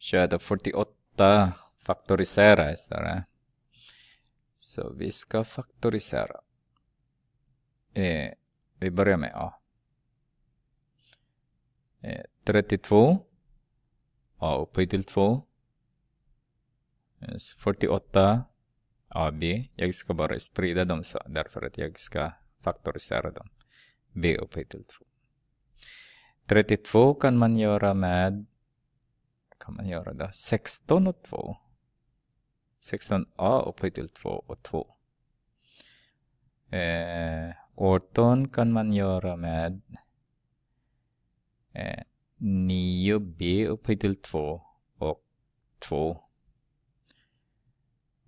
körde 48 faktorisera istället. Så vi ska faktorisera. Eh, vi börjar med A. Eh, 32 A upphöjt till 2. 48 AB. Jag ska bara sprida dem så, därför att jag ska faktorisera dem. B upphöjt till 2. 32 kan man göra med kan man göra då? 16 och 2. 16a upphöjt till 2 och 2. Eh, 18 kan man göra med eh, 9b upphöjt till 2 och 2.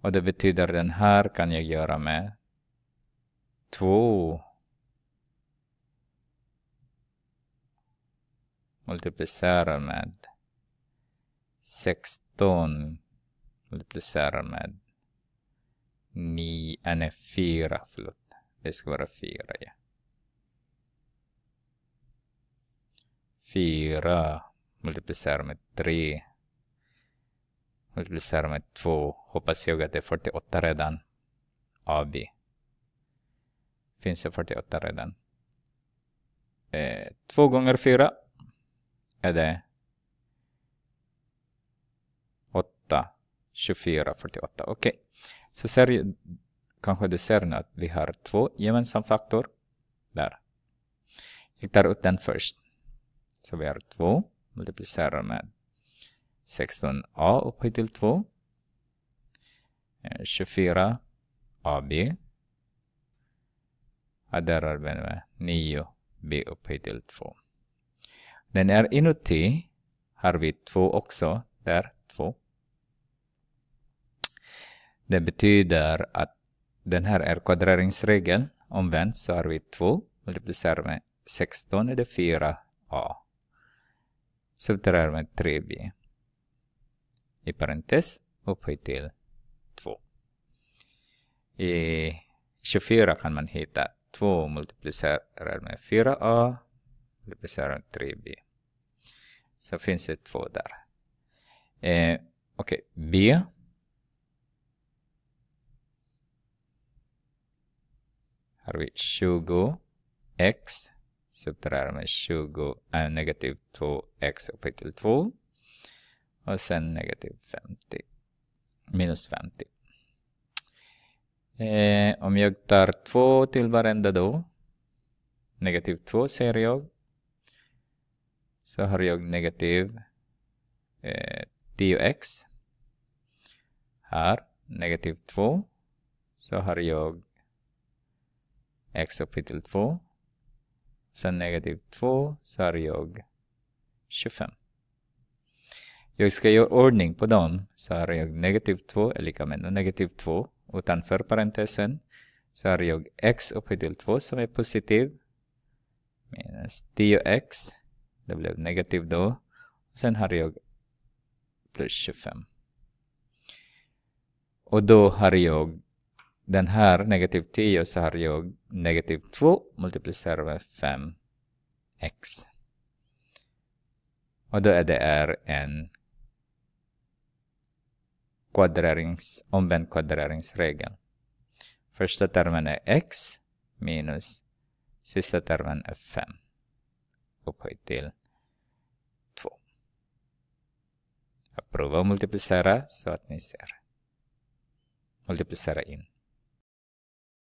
Och det betyder den här kan jag göra med 2 Multiplicera med 16 multiplicerar med 9, äh, nej 4, förlåt. Det ska vara 4, ja. 4 multiplicerar med 3 multiplicerar med 2. Hoppas jag att det är 48 redan. AB. Finns det 48 redan? Eh, 2 gånger 4 är det 24,48. Okej, okay. så ser, kanske du ser nu att vi har två gemensamma faktor. Där. Jag tar ut den först. Så vi har 2 multiplicerar med 16a upphöjt till 2. 24ab eh, adderar vi med 9b upphöjt till 2. Den är inuti har vi 2 också, där 2. Det betyder att den här är kvadreringsregeln. Omvänt så har vi 2 multiplicerat med 16 är det 4a. Subtraherar med 3b. I parentes upphöjt till 2. I 24 kan man hitta 2 multiplicerat med 4a multiplicerat med 3b. Så finns det 2 där. Eh, Okej, okay. b har vi 20x subtraherar med 20, äh, negativ 2x upphöjt till 2 och sen negativ 50 minus 50. Eh, om jag tar 2 till varenda då, negativ 2 ser jag, så har jag negativ eh, 10x. Här, negativ 2, så har jag x till 2. Sen negativ 2 så har jag 25. Jag ska göra ordning på dem. Så har jag negativ 2 är lika med negativ 2 utanför parentesen. Så har jag x upphöjt till 2 som är positiv. Minus 10x. Det blev negativ då. Sen har jag plus 25. Och då har jag den här negativ 10 så har jag negativ 2 multiplicerat med 5x. Och då är det en kvadrerings, omvänd kvadreringsregel. Första termen är x minus sista termen är 5 upphöjt till 2. Jag provar att multiplicera så att ni ser. Multiplicera in.